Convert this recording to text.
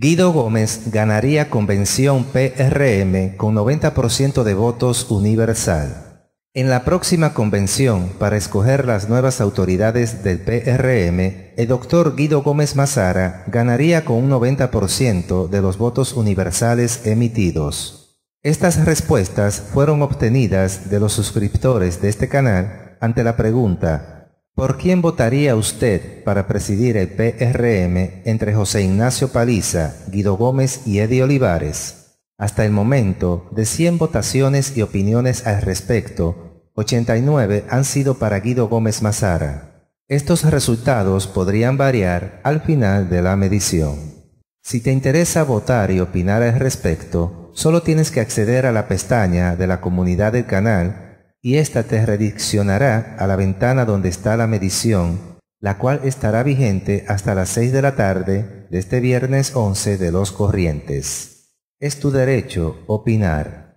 Guido Gómez ganaría convención PRM con 90% de votos universal. En la próxima convención para escoger las nuevas autoridades del PRM, el doctor Guido Gómez Mazara ganaría con un 90% de los votos universales emitidos. Estas respuestas fueron obtenidas de los suscriptores de este canal ante la pregunta ¿Por quién votaría usted para presidir el PRM entre José Ignacio Paliza, Guido Gómez y Eddie Olivares? Hasta el momento, de 100 votaciones y opiniones al respecto, 89 han sido para Guido Gómez Mazara. Estos resultados podrían variar al final de la medición. Si te interesa votar y opinar al respecto, solo tienes que acceder a la pestaña de la comunidad del canal y ésta te rediccionará a la ventana donde está la medición, la cual estará vigente hasta las 6 de la tarde de este viernes 11 de los corrientes. Es tu derecho opinar.